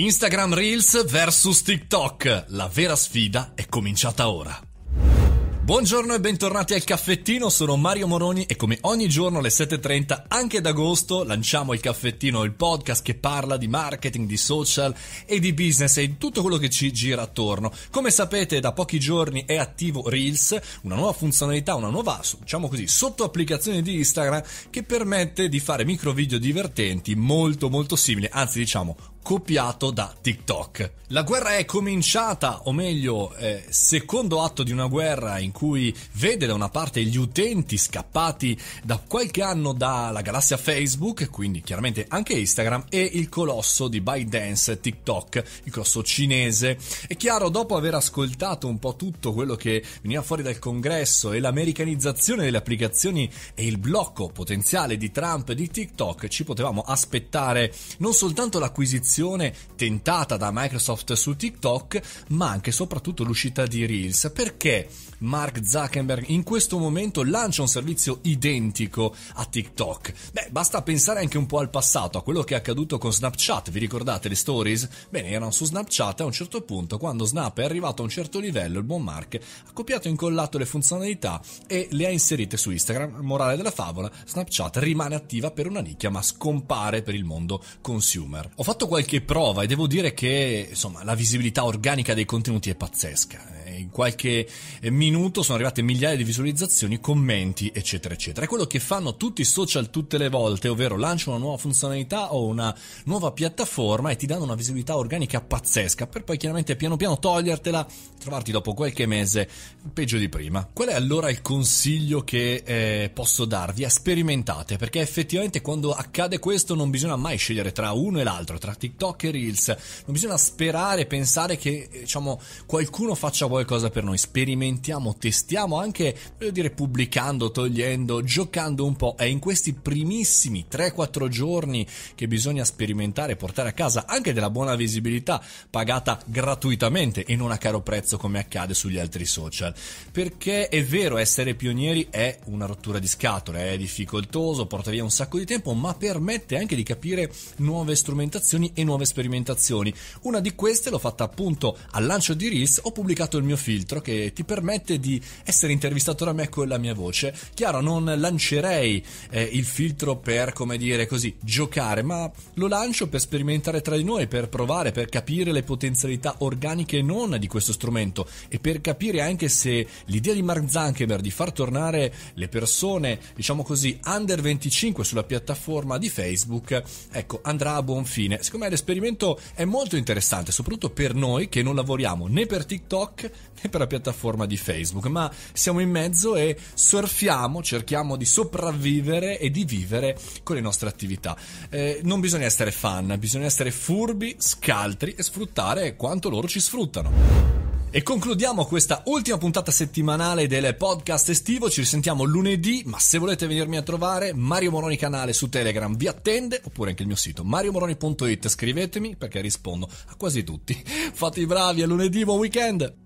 Instagram Reels vs TikTok. La vera sfida è cominciata ora. Buongiorno e bentornati al caffettino, sono Mario Moroni e come ogni giorno alle 7.30 anche ad agosto lanciamo il caffettino, il podcast che parla di marketing, di social e di business e di tutto quello che ci gira attorno. Come sapete da pochi giorni è attivo Reels, una nuova funzionalità, una nuova, diciamo così, sottoapplicazione di Instagram che permette di fare micro video divertenti molto molto simili, anzi diciamo copiato da TikTok. La guerra è cominciata, o meglio, eh, secondo atto di una guerra in cui vede da una parte gli utenti scappati da qualche anno dalla galassia Facebook, quindi chiaramente anche Instagram, e il colosso di ByteDance TikTok, il colosso cinese. È chiaro, dopo aver ascoltato un po' tutto quello che veniva fuori dal congresso e l'americanizzazione delle applicazioni e il blocco potenziale di Trump e di TikTok, ci potevamo aspettare non soltanto l'acquisizione acquisizione tentata da Microsoft su TikTok, ma anche e soprattutto l'uscita di Reels, perché Mark Zuckerberg in questo momento lancia un servizio identico a TikTok. Beh, basta pensare anche un po' al passato, a quello che è accaduto con Snapchat, vi ricordate le stories? Bene, erano su Snapchat a un certo punto, quando Snap è arrivato a un certo livello, il buon Mark ha copiato e incollato le funzionalità e le ha inserite su Instagram. Morale della favola, Snapchat rimane attiva per una nicchia ma scompare per il mondo consumer. Ho fatto qualche qualche prova e devo dire che insomma, la visibilità organica dei contenuti è pazzesca eh in qualche eh, minuto sono arrivate migliaia di visualizzazioni, commenti, eccetera, eccetera. È quello che fanno tutti i social tutte le volte, ovvero lanciano una nuova funzionalità o una nuova piattaforma e ti danno una visibilità organica pazzesca, per poi chiaramente piano piano togliertela e trovarti dopo qualche mese peggio di prima. Qual è allora il consiglio che eh, posso darvi? Sperimentate, perché effettivamente quando accade questo non bisogna mai scegliere tra uno e l'altro, tra TikTok e Reels, non bisogna sperare, pensare che eh, diciamo, qualcuno faccia qualcosa qualcosa per noi, sperimentiamo, testiamo anche, voglio dire, pubblicando, togliendo, giocando un po'. È in questi primissimi 3-4 giorni che bisogna sperimentare portare a casa anche della buona visibilità pagata gratuitamente e non a caro prezzo come accade sugli altri social. Perché è vero, essere pionieri è una rottura di scatole, è difficoltoso, porta via un sacco di tempo, ma permette anche di capire nuove strumentazioni e nuove sperimentazioni. Una di queste l'ho fatta appunto al lancio di Reels, ho pubblicato il mio filtro che ti permette di essere intervistato da me con la mia voce. Chiaro, non lancerei eh, il filtro per, come dire così, giocare, ma lo lancio per sperimentare tra di noi, per provare, per capire le potenzialità organiche e non di questo strumento e per capire anche se l'idea di Mark Zuckerberg di far tornare le persone, diciamo così, under 25 sulla piattaforma di Facebook, ecco, andrà a buon fine. Secondo me l'esperimento è molto interessante, soprattutto per noi che non lavoriamo né per TikTok né per la piattaforma di Facebook, ma siamo in mezzo e surfiamo, cerchiamo di sopravvivere e di vivere con le nostre attività. Eh, non bisogna essere fan, bisogna essere furbi, scaltri e sfruttare quanto loro ci sfruttano. E concludiamo questa ultima puntata settimanale del podcast estivo. Ci risentiamo lunedì, ma se volete venirmi a trovare, Mario Moroni canale su Telegram vi attende, oppure anche il mio sito mariomoroni.it. Scrivetemi perché rispondo a quasi tutti. Fate i bravi, a lunedì, buon weekend!